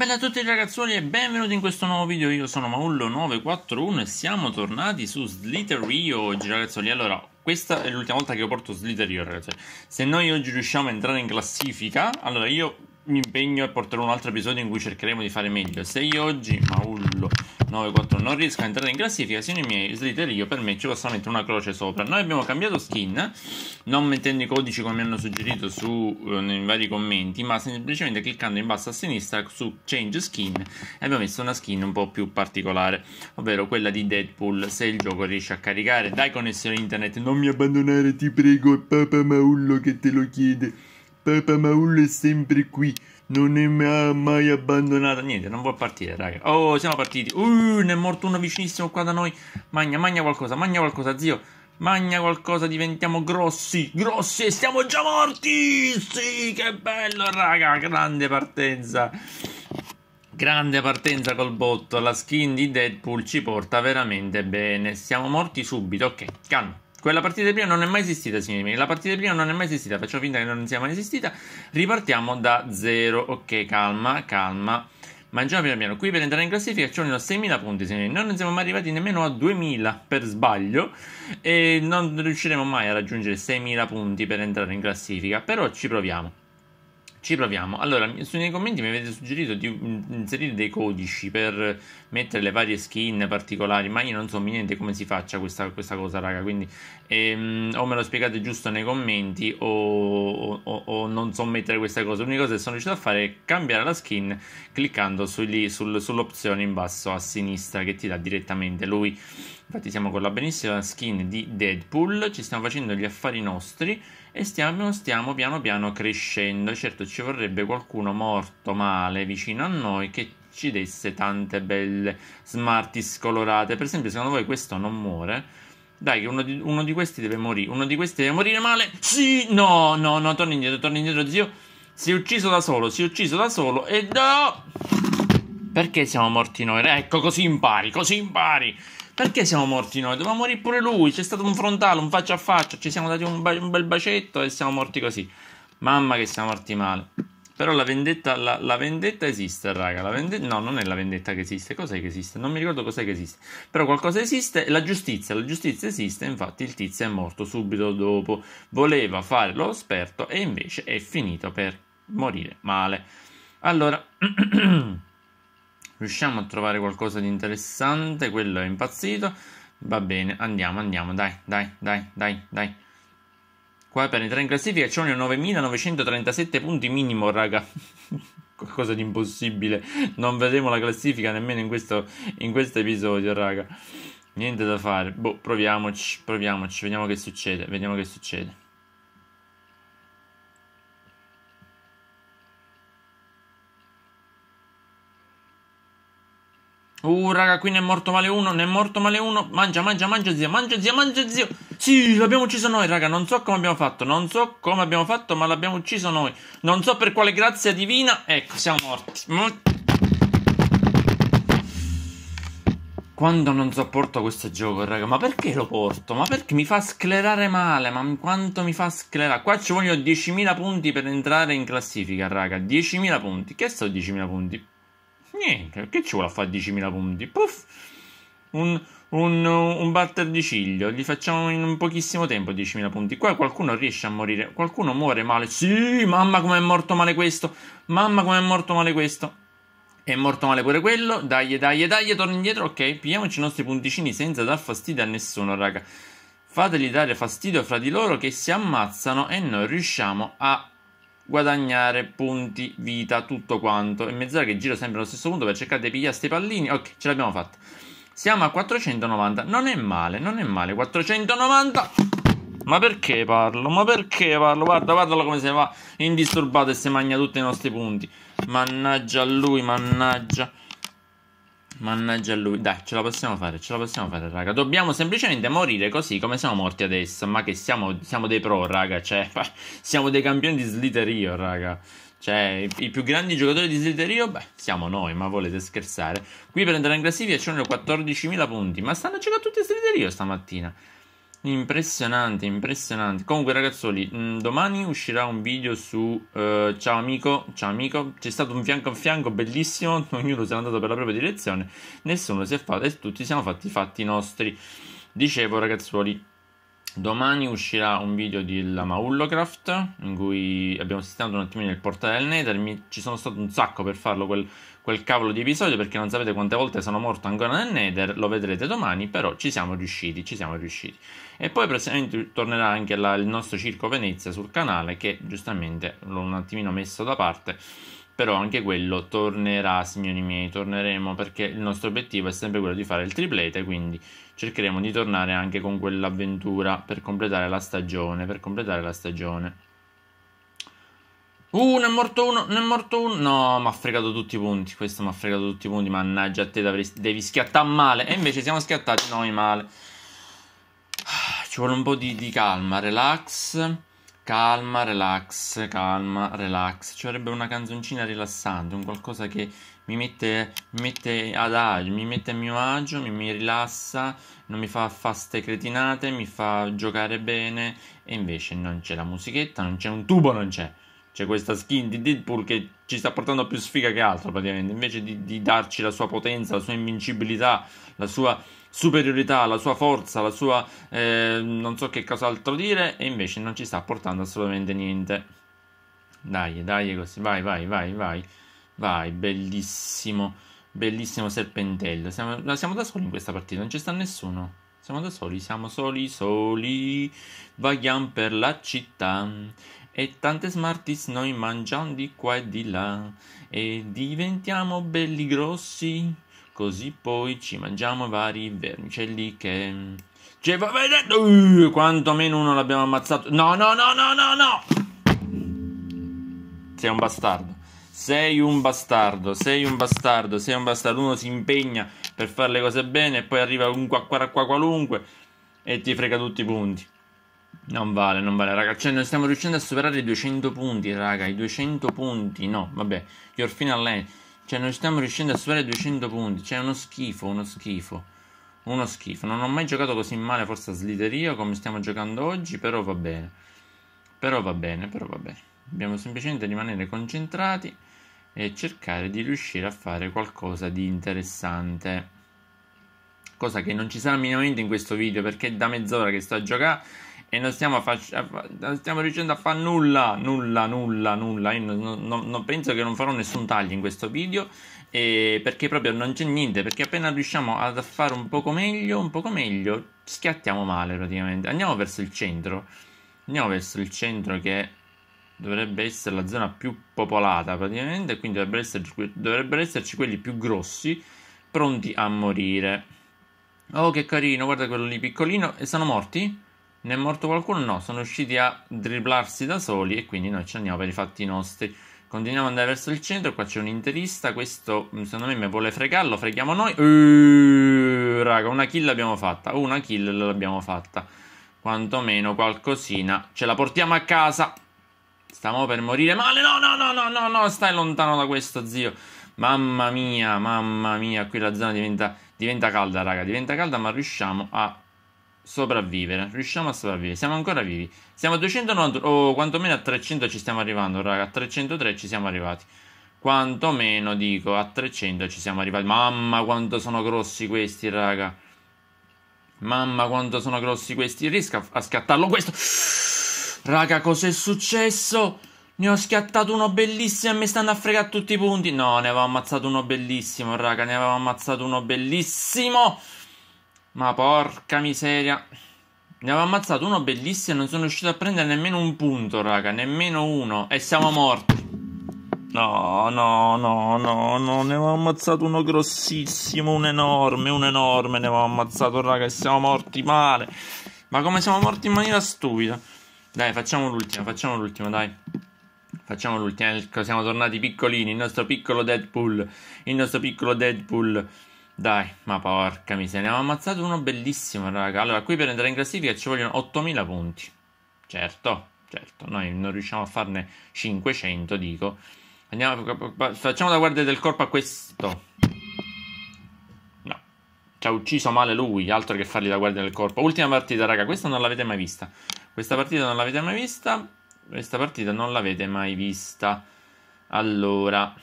Bella a tutti ragazzoni e benvenuti in questo nuovo video, io sono Maullo941 e siamo tornati su Slittery oggi ragazzoli Allora, questa è l'ultima volta che io porto Slittery ragazzi. Se noi oggi riusciamo a entrare in classifica, allora io mi impegno e porterò un altro episodio in cui cercheremo di fare meglio. Se io oggi, Maullo 94, non riesco a entrare in classifica, siano i miei slitter io per me ci posso mettere una croce sopra. Noi abbiamo cambiato skin, non mettendo i codici come mi hanno suggerito su, eh, nei vari commenti, ma semplicemente cliccando in basso a sinistra su Change Skin e abbiamo messo una skin un po' più particolare, ovvero quella di Deadpool. Se il gioco riesce a caricare, dai connessione internet, non mi abbandonare, ti prego, è Papa Maullo che te lo chiede. Papa Maul è sempre qui, non è mai abbandonata. Niente, non vuol partire, raga. Oh, siamo partiti. Uh, ne è morto uno vicinissimo qua da noi. Magna, magna qualcosa, magna qualcosa, zio. Magna qualcosa, diventiamo grossi, grossi e siamo già morti! Sì, che bello, raga, grande partenza. Grande partenza col botto, la skin di Deadpool ci porta veramente bene. Siamo morti subito, ok, calma. Quella partita di prima non è mai esistita, signori miei. La partita di prima non è mai esistita. Faccio finta che non sia mai esistita. Ripartiamo da zero. Ok, calma, calma. Mangiamo piano piano. Qui per entrare in classifica ci vogliono 6.000 punti, signori. Noi non siamo mai arrivati nemmeno a 2.000 per sbaglio. E non riusciremo mai a raggiungere 6.000 punti per entrare in classifica. Però ci proviamo. Ci proviamo. Allora, nei commenti mi avete suggerito di inserire dei codici per mettere le varie skin particolari, ma io non so niente come si faccia questa, questa cosa, raga. Quindi, ehm, o me lo spiegate giusto nei commenti, o, o, o, non so mettere questa cosa. L'unica cosa che sono riuscito a fare è cambiare la skin cliccando sugli, sul, sull'opzione in basso a sinistra che ti dà direttamente lui. Infatti, siamo con la benissima skin di Deadpool. Ci stiamo facendo gli affari nostri e stiamo, stiamo piano piano crescendo. Certo ci vorrebbe qualcuno morto male vicino a noi che ci desse tante belle Smarties colorate. Per esempio, secondo voi questo non muore? Dai, che uno di, uno di questi deve morire. Uno di questi deve morire male. Sì, no, no, no, torna indietro, torna indietro, zio. Si è ucciso da solo, si è ucciso da solo e no! Perché siamo morti noi? Ecco, così impari, così impari. Perché siamo morti noi? Doveva morire pure lui. C'è stato un frontale, un faccia a faccia. Ci siamo dati un, ba- un bel bacetto e siamo morti così. Mamma che siamo morti male. Però la vendetta, la, la vendetta esiste, raga. Vendetta, no, non è la vendetta che esiste. Cos'è che esiste? Non mi ricordo cos'è che esiste. Però qualcosa esiste. La giustizia. La giustizia esiste. Infatti il tizio è morto subito dopo. Voleva fare lo sperto e invece è finito per morire male. Allora... Riusciamo a trovare qualcosa di interessante? Quello è impazzito. Va bene, andiamo, andiamo, dai, dai, dai, dai, dai. Qua per entrare in classifica c'è vogliono 9.937 punti minimo, raga. Qualcosa di impossibile. Non vedremo la classifica nemmeno in questo, in questo episodio, raga. Niente da fare. Boh, proviamoci, proviamoci. Vediamo che succede, vediamo che succede. Uh, raga, qui ne è morto male uno, ne è morto male uno. Mangia, mangia, mangia, zio, mangia, zio, mangia, zio. Sì, l'abbiamo ucciso noi, raga. Non so come abbiamo fatto, non so come abbiamo fatto, ma l'abbiamo ucciso noi. Non so per quale grazia divina. Ecco, siamo morti. Quando non sopporto questo gioco, raga, ma perché lo porto? Ma perché mi fa sclerare male? Ma quanto mi fa sclerare? Qua ci vogliono 10.000 punti per entrare in classifica, raga. 10.000 punti. Che sto 10.000 punti? Niente, che ci vuole a fare 10.000 punti? Puff! Un, un, un, batter di ciglio, gli facciamo in pochissimo tempo 10.000 punti. Qua qualcuno riesce a morire, qualcuno muore male. Sì, mamma com'è morto male questo, mamma com'è morto male questo. È morto male pure quello, dai, dai, dai, torna indietro, ok? Pigliamoci i nostri punticini senza dar fastidio a nessuno, raga. Fateli dare fastidio fra di loro che si ammazzano e noi riusciamo a guadagnare punti vita, tutto quanto. E mezz'ora che giro sempre allo stesso punto per cercare di pigliare sti pallini. Ok, ce l'abbiamo fatta. Siamo a 490. Non è male, non è male. 490. Ma perché parlo? Ma perché parlo? Guarda, guardalo come se va indisturbato e si magna tutti i nostri punti. Mannaggia lui, mannaggia. Mannaggia lui. Dai, ce la possiamo fare, ce la possiamo fare, raga. Dobbiamo semplicemente morire così come siamo morti adesso. Ma che siamo, siamo dei pro, raga. Cioè, siamo dei campioni di Slitherio, raga. Cioè, i più grandi giocatori di Slitherio, beh, siamo noi, ma volete scherzare. Qui per entrare in classifica ci vogliono 14.000 punti. Ma stanno giocando tutti a Slitterio stamattina. Impressionante, impressionante. Comunque, ragazzoli, mm, domani uscirà un video su uh, Ciao amico, ciao amico. C'è stato un fianco a fianco bellissimo, ognuno si è andato per la propria direzione, nessuno si è fatto e tutti siamo fatti i fatti nostri. Dicevo, ragazzuoli, Domani uscirà un video di Lama Hullocraft in cui abbiamo assistito un attimino il portale del Nether. Mi, ci sono stato un sacco per farlo quel, quel, cavolo di episodio perché non sapete quante volte sono morto ancora nel Nether. Lo vedrete domani, però ci siamo riusciti, ci siamo riusciti. E poi prossimamente tornerà anche la, il nostro Circo Venezia sul canale che giustamente l'ho un attimino messo da parte però anche quello tornerà, signori miei, torneremo perché il nostro obiettivo è sempre quello di fare il triplete, quindi cercheremo di tornare anche con quell'avventura per completare la stagione, per completare la stagione. Uh, ne è morto uno, ne è morto uno. No, mi ha fregato tutti i punti. Questo mi ha fregato tutti i punti. Mannaggia a te, devi schiattare male. E invece siamo schiattati noi male. Ah, ci vuole un po' di, di calma, relax calma, relax, calma, relax. Ci vorrebbe una canzoncina rilassante, un qualcosa che mi mette, mi mette ad agio, mi mette a mio agio, mi, mi rilassa, non mi fa faste cretinate, mi fa giocare bene. E invece non c'è la musichetta, non c'è un tubo, non c'è. C'è questa skin di Deadpool che ci sta portando più sfiga che altro praticamente, invece di, di darci la sua potenza, la sua invincibilità, la sua superiorità, la sua forza, la sua eh, non so che cos'altro dire, e invece non ci sta portando assolutamente niente. Dai, dai, così, vai, vai, vai, vai, vai, bellissimo, bellissimo serpentello. Siamo, siamo da soli in questa partita, non ci sta nessuno. Siamo da soli, siamo soli, soli, vaghiamo per la città e tante smarties noi mangiamo di qua e di là e diventiamo belli grossi così poi ci mangiamo vari vermicelli che cioè va vedete uh, quanto meno uno l'abbiamo ammazzato no no no no no no sei un bastardo sei un bastardo, sei un bastardo, sei un bastardo. Uno si impegna per fare le cose bene e poi arriva un qua qua qua qualunque e ti frega tutti i punti. Non vale, non vale, raga. Cioè, non stiamo riuscendo a superare i 200 punti, raga. I 200 punti, no, vabbè. Your final line. Cioè, non stiamo riuscendo a superare i 200 punti. Cioè, è uno schifo, uno schifo. Uno schifo. Non ho mai giocato così male, forse a sliderio, come stiamo giocando oggi, però va bene. Però va bene, però va bene. Dobbiamo semplicemente rimanere concentrati e cercare di riuscire a fare qualcosa di interessante. Cosa che non ci sarà minimamente in questo video, perché è da mezz'ora che sto a giocare e non stiamo, fac- non stiamo riuscendo a fare nulla, nulla, nulla, nulla. Io non, non, non, penso che non farò nessun taglio in questo video eh, perché proprio non c'è niente. Perché appena riusciamo a fare un poco meglio, un poco meglio, schiattiamo male praticamente. Andiamo verso il centro, andiamo verso il centro che dovrebbe essere la zona più popolata praticamente. Quindi dovrebbero esserci, dovrebbero esserci quelli più grossi pronti a morire. Oh, che carino, guarda quello lì piccolino. E sono morti? Ne è morto qualcuno? No, sono riusciti a dribblarsi da soli e quindi noi ci andiamo per i fatti nostri. Continuiamo ad andare verso il centro, qua c'è un interista, questo mm, secondo me mi vuole fregarlo, freghiamo noi. Uuuh, raga, una kill l'abbiamo fatta, una kill l'abbiamo fatta. Quantomeno qualcosina, ce la portiamo a casa. Stiamo per morire male, no, no, no, no, no, no, stai lontano da questo zio. Mamma mia, mamma mia, qui la zona diventa, diventa calda, raga, diventa calda, ma riusciamo a sopravvivere. Riusciamo a sopravvivere. Siamo ancora vivi. Siamo a 290 o quantomeno a 300 ci stiamo arrivando, raga. A 303 ci siamo arrivati. Quantomeno dico, a 300 ci siamo arrivati. Mamma quanto sono grossi questi, raga. Mamma quanto sono grossi questi. Riesco a scattarlo questo. Raga, cos'è successo? Ne ho schiattato uno bellissimo e mi stanno a fregare tutti i punti. No, ne avevo ammazzato uno bellissimo, raga. Ne avevo ammazzato uno bellissimo. Ma porca miseria. Ne avevo ammazzato uno bellissimo e non sono riuscito a prendere nemmeno un punto, raga. Nemmeno uno. E siamo morti. No, no, no, no, no. Ne avevo ammazzato uno grossissimo, un enorme, un enorme. Ne avevo ammazzato, raga. E siamo morti male. Ma come siamo morti in maniera stupida. Dai, facciamo l'ultima, facciamo l'ultima, dai. Facciamo l'ultima. Eh, siamo tornati piccolini. Il nostro piccolo Deadpool. Il nostro piccolo Deadpool. Dai, ma porca miseria, ne abbiamo ammazzato uno bellissimo, raga. Allora, qui per entrare in classifica ci vogliono 8000 punti. Certo, certo, noi non riusciamo a farne 500, dico. Andiamo, facciamo da guardia del corpo a questo. No, ci ha ucciso male lui, altro che fargli da guardia del corpo. Ultima partita, raga, questa non l'avete mai vista. Questa partita non l'avete mai vista. Questa partita non l'avete mai vista. Allora...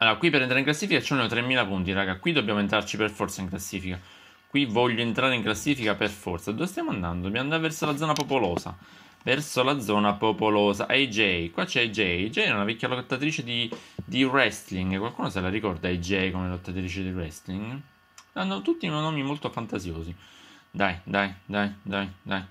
Allora, qui per entrare in classifica ci vogliono 3.000 punti, raga. Qui dobbiamo entrarci per forza in classifica. Qui voglio entrare in classifica per forza. Dove stiamo andando? Dobbiamo andare verso la zona popolosa. Verso la zona popolosa. AJ, qua c'è AJ. AJ è una vecchia lottatrice di, di wrestling. Qualcuno se la ricorda AJ come lottatrice di wrestling? Hanno tutti nomi molto fantasiosi. Dai, dai, dai, dai, dai.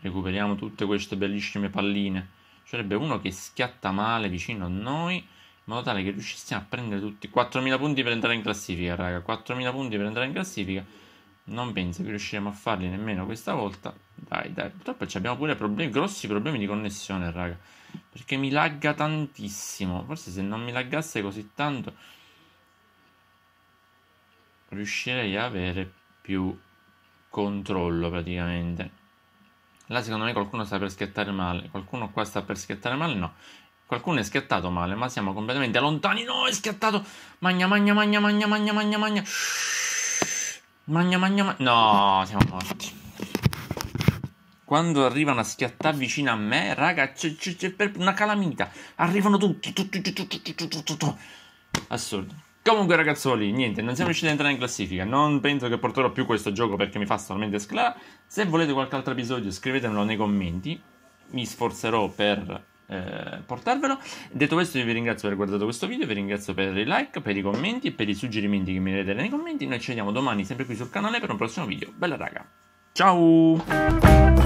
Recuperiamo tutte queste bellissime palline. C'è uno che schiatta male vicino a noi in modo tale che riuscissimo a prendere tutti 4.000 punti per entrare in classifica, raga, 4.000 punti per entrare in classifica. Non penso che riusciremo a farli nemmeno questa volta. Dai, dai, purtroppo abbiamo pure problemi, grossi problemi di connessione, raga, perché mi lagga tantissimo. Forse se non mi laggasse così tanto riuscirei a avere più controllo praticamente. Là secondo me qualcuno sta per schiattare male, qualcuno qua sta per schiattare male, no. Qualcuno è schiattato male, ma siamo completamente lontani. No, è schiattato. Magna, magna, magna, magna, magna, magna, magna. Magna, magna, magna. No, siamo morti. Quando arrivano a schiattare vicino a me, raga, c'è, c'è, c'è una calamita. Arrivano tutti, tutti, tutti, tutti, tutti, tutti. Assurdo. Comunque, ragazzoli, niente, non siamo riusciti ad entrare in classifica. Non penso che porterò più questo gioco perché mi fa solamente sclare. Se volete qualche altro episodio, scrivetemelo nei commenti. Mi sforzerò per eh, portarvelo. Detto questo, io vi ringrazio per aver guardato questo video, vi ringrazio per i like, per i commenti e per i suggerimenti che mi vedete nei commenti. Noi ci vediamo domani sempre qui sul canale per un prossimo video. Bella raga, ciao!